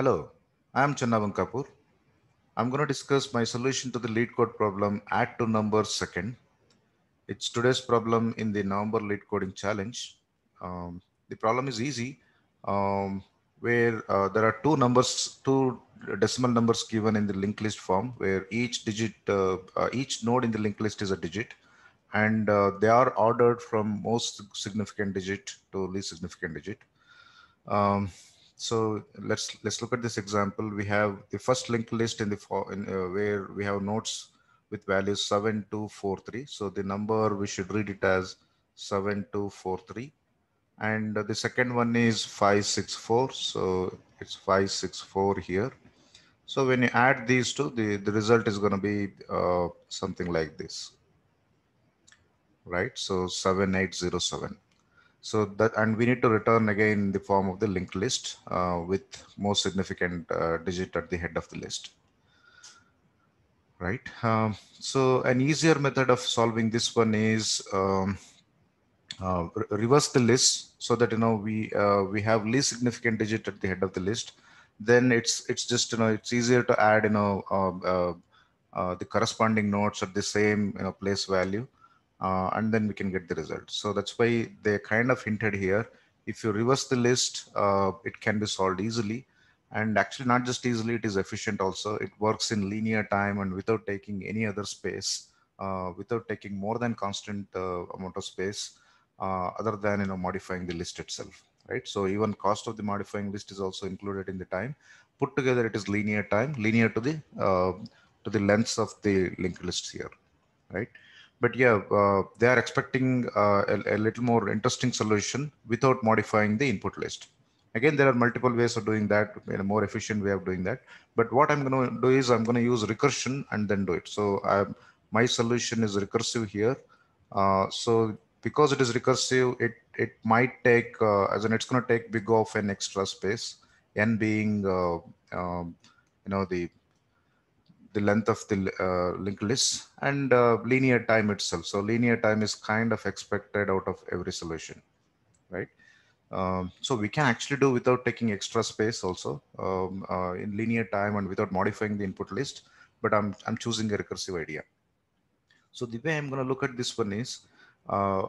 Hello, I'm Channavan Kapoor. I'm going to discuss my solution to the lead code problem add to number second. It's today's problem in the number lead coding challenge. Um, the problem is easy um, where uh, there are two numbers, two decimal numbers given in the linked list form where each digit, uh, uh, each node in the linked list is a digit and uh, they are ordered from most significant digit to least significant digit. Um, so let's let's look at this example. We have the first linked list in the for, in, uh, where we have nodes with values 7243. So the number we should read it as 7243. And the second one is 564. So it's 564 here. So when you add these two, the, the result is going to be uh, something like this. Right? So 7807. So that, and we need to return again the form of the linked list uh, with most significant uh, digit at the head of the list. Right. Um, so an easier method of solving this one is um, uh, re reverse the list so that you know we uh, we have least significant digit at the head of the list. Then it's it's just you know it's easier to add you know uh, uh, the corresponding nodes at the same you know place value uh, and then we can get the result. So that's why they kind of hinted here. If you reverse the list, uh, it can be solved easily. And actually not just easily, it is efficient also. It works in linear time and without taking any other space, uh, without taking more than constant uh, amount of space, uh, other than you know modifying the list itself, right? So even cost of the modifying list is also included in the time. Put together, it is linear time, linear to the uh, to the length of the linked list here, right? but yeah, uh, they are expecting uh, a, a, little more interesting solution without modifying the input list. Again, there are multiple ways of doing that in a more efficient way of doing that. But what I'm going to do is I'm going to use recursion and then do it. So i my solution is recursive here. Uh, so because it is recursive, it, it might take, uh, as in it's going to take big of an extra space, n being, uh, um, you know, the the length of the uh, linked list and uh, linear time itself. So linear time is kind of expected out of every solution, right? Um, so we can actually do without taking extra space also um, uh, in linear time and without modifying the input list, but I'm, I'm choosing a recursive idea. So the way I'm gonna look at this one is, uh,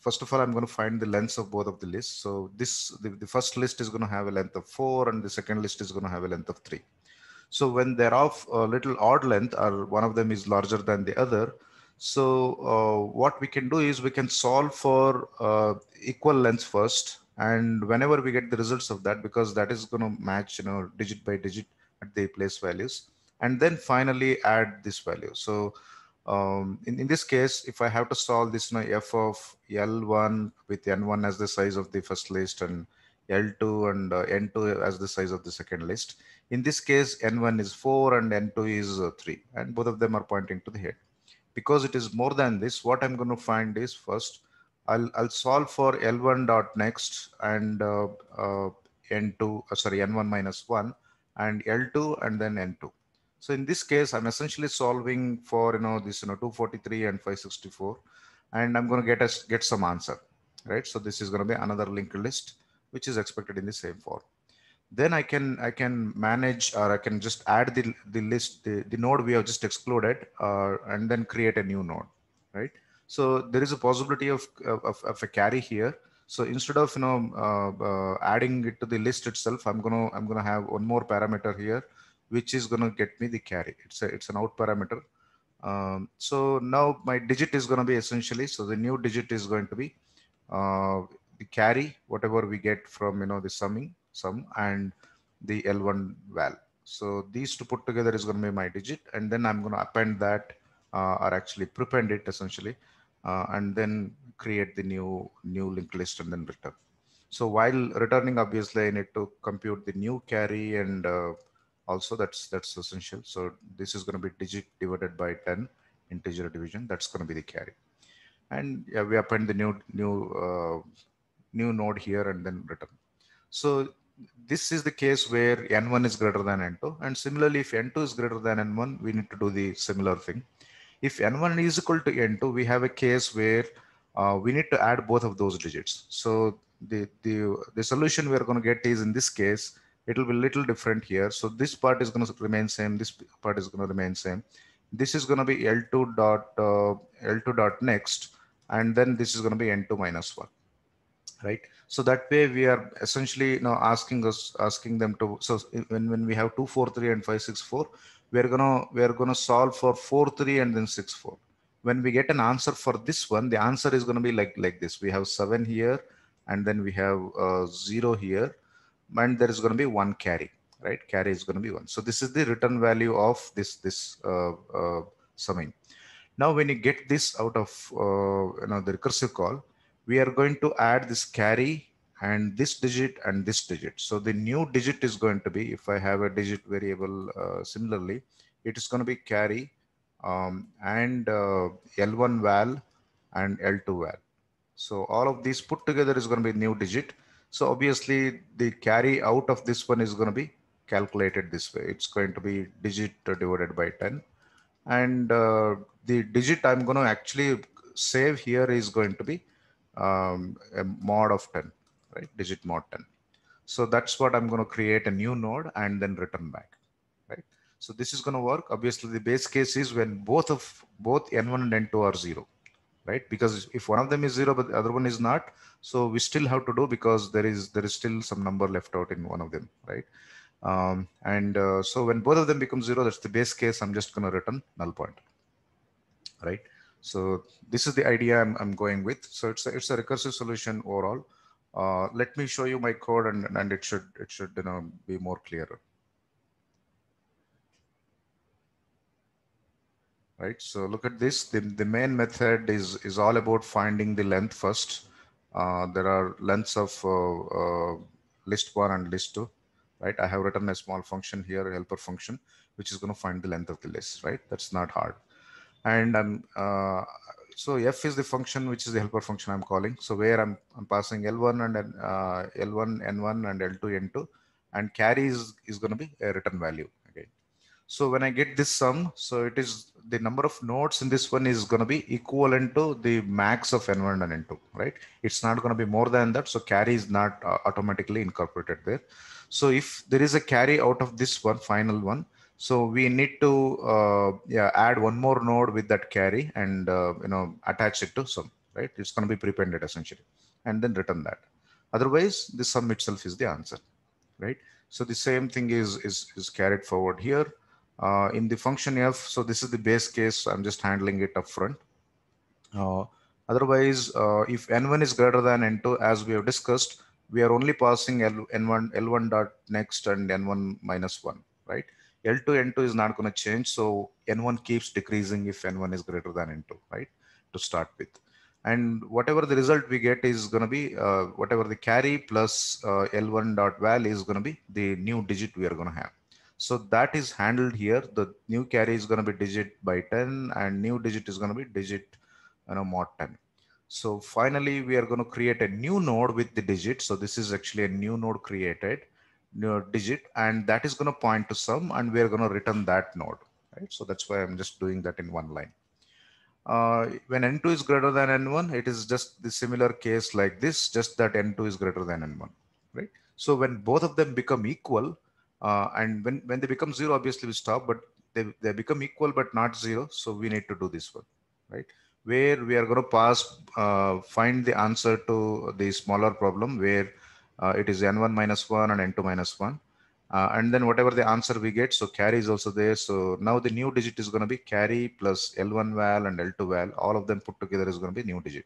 first of all, I'm gonna find the length of both of the lists. So this the, the first list is gonna have a length of four and the second list is gonna have a length of three so when they're of a little odd length or one of them is larger than the other, so uh, what we can do is we can solve for uh, equal length first. And whenever we get the results of that, because that is going to match, you know, digit by digit at the place values. And then finally add this value. So um, in, in this case, if I have to solve this you know, f of L1 with N1 as the size of the first list and L2 and uh, N2 as the size of the second list. In this case, N1 is 4 and N2 is uh, 3 and both of them are pointing to the head. Because it is more than this, what I'm going to find is first, I'll, I'll solve for L1 dot next and uh, uh N2, uh, sorry, N1 minus 1 and L2 and then N2. So in this case, I'm essentially solving for, you know, this, you know, 243 and 564, and I'm going to get us get some answer, right? So this is going to be another linked list which is expected in the same form. Then I can I can manage or I can just add the, the list, the, the node we have just exploded uh, and then create a new node, right? So there is a possibility of, of, of a carry here. So instead of you know uh, uh, adding it to the list itself, I'm gonna I'm gonna have one more parameter here, which is gonna get me the carry. It's a it's an out parameter. Um, so now my digit is gonna be essentially so the new digit is going to be uh, the carry, whatever we get from, you know, the summing sum and the L1 val. So these two put together is going to be my digit. And then I'm going to append that uh, or actually prepend it essentially, uh, and then create the new, new linked list and then return. So while returning, obviously I need to compute the new carry and uh, also that's that's essential. So this is going to be digit divided by 10 integer division. That's going to be the carry. And yeah, we append the new new uh, new node here and then return. So this is the case where n1 is greater than n2 and similarly if n2 is greater than n1 we need to do the similar thing. If n1 is equal to n2 we have a case where uh, we need to add both of those digits. So the, the, the solution we are going to get is in this case it will be little different here. So this part is going to remain same. This part is going to remain same. This is going to be L2 dot uh, L2 dot next, and then this is going to be N2 minus one right? So that way we are essentially you now asking us, asking them to, so when, when we have two, four, three and five, six, four, we're gonna, we're gonna solve for four, three and then six, four. When we get an answer for this one, the answer is gonna be like, like this. We have seven here and then we have uh, zero here and there is gonna be one carry, right? Carry is gonna be one. So this is the return value of this, this uh, uh, summing. Now, when you get this out of uh, you know, the recursive call, we are going to add this carry and this digit and this digit. So the new digit is going to be, if I have a digit variable uh, similarly, it is going to be carry um, and uh, L1 val and L2 val. So all of these put together is going to be new digit. So obviously the carry out of this one is going to be calculated this way. It's going to be digit divided by 10. And uh, the digit I'm going to actually save here is going to be um, a mod of 10, right? Digit mod 10. So that's what I'm going to create a new node and then return back, right? So this is going to work. Obviously, the base case is when both of both n1 and n2 are zero, right? Because if one of them is zero but the other one is not, so we still have to do because there is there is still some number left out in one of them, right? Um, and uh, so when both of them become zero, that's the base case. I'm just going to return null pointer, right? So this is the idea I'm, I'm going with. So it's a, it's a recursive solution overall. Uh, let me show you my code and, and it should it should you know be more clearer. Right, so look at this. The, the main method is, is all about finding the length first. Uh, there are lengths of uh, uh list one and list two, right? I have written a small function here, a helper function, which is going to find the length of the list, right? That's not hard and I'm uh, so f is the function which is the helper function I'm calling. So where I'm, I'm passing L1 and uh, L1 N1 and L2 N2 and carry is, is going to be a return value. Okay. So when I get this sum, so it is the number of nodes in this one is going to be equivalent to the max of N1 and N2, right? It's not going to be more than that. So carry is not uh, automatically incorporated there. So if there is a carry out of this one final one, so we need to uh, yeah, add one more node with that carry and uh, you know attach it to sum, right? It's going to be prepended essentially, and then return that. Otherwise, the sum itself is the answer, right? So the same thing is is, is carried forward here uh, in the function f. So this is the base case. I'm just handling it up front. Uh, otherwise, uh, if n1 is greater than n2, as we have discussed, we are only passing L, n1 l1 dot next and n1 minus one, right? L2, N2 is not going to change. So N1 keeps decreasing if N1 is greater than N2, right? To start with. And whatever the result we get is going to be uh, whatever the carry plus uh, L1 dot val is going to be the new digit we are going to have. So that is handled here. The new carry is going to be digit by 10 and new digit is going to be digit you know, mod 10. So finally, we are going to create a new node with the digit. So this is actually a new node created digit and that is going to point to sum and we're going to return that node right so that's why i'm just doing that in one line uh, when n2 is greater than n1 it is just the similar case like this just that n2 is greater than n1 right so when both of them become equal uh, and when when they become zero obviously we stop but they, they become equal but not zero so we need to do this one right where we are going to pass uh, find the answer to the smaller problem where uh, it is n1 minus 1 and n2 minus 1. Uh, and then whatever the answer we get, so carry is also there. So now the new digit is going to be carry plus L1 val and L2 val. All of them put together is going to be new digit.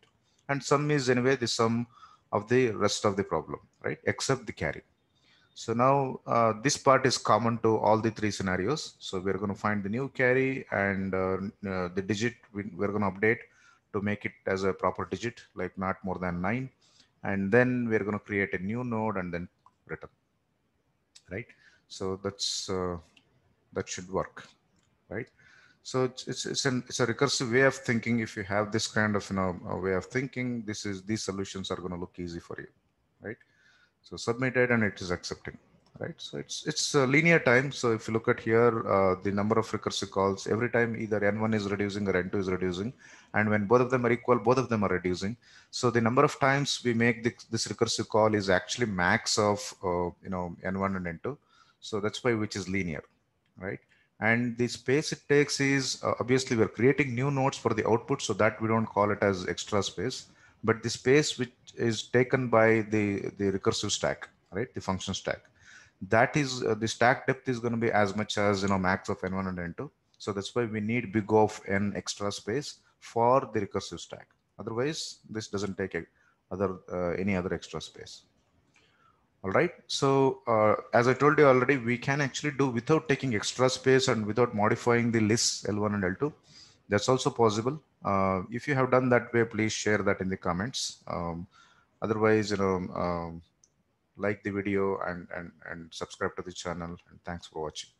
And sum is anyway the sum of the rest of the problem, right? Except the carry. So now uh, this part is common to all the three scenarios. So we're going to find the new carry and uh, uh, the digit we, are going to update to make it as a proper digit, like not more than nine and then we're going to create a new node and then return right so that's uh, that should work right so it's it's it's, an, it's a recursive way of thinking if you have this kind of you know way of thinking this is these solutions are going to look easy for you right so submitted and it is accepting right? So it's it's linear time. So if you look at here, uh, the number of recursive calls, every time either N1 is reducing or N2 is reducing. And when both of them are equal, both of them are reducing. So the number of times we make the, this recursive call is actually max of, uh, you know, N1 and N2. So that's why which is linear, right? And the space it takes is, uh, obviously we're creating new nodes for the output so that we don't call it as extra space, but the space which is taken by the, the recursive stack, right? The function stack that is uh, the stack depth is going to be as much as you know max of n1 and n2 so that's why we need big of n extra space for the recursive stack otherwise this doesn't take other uh, any other extra space all right so uh, as i told you already we can actually do without taking extra space and without modifying the lists l1 and l2 that's also possible uh, if you have done that way please share that in the comments um, otherwise you know um, like the video and and and subscribe to the channel and thanks for watching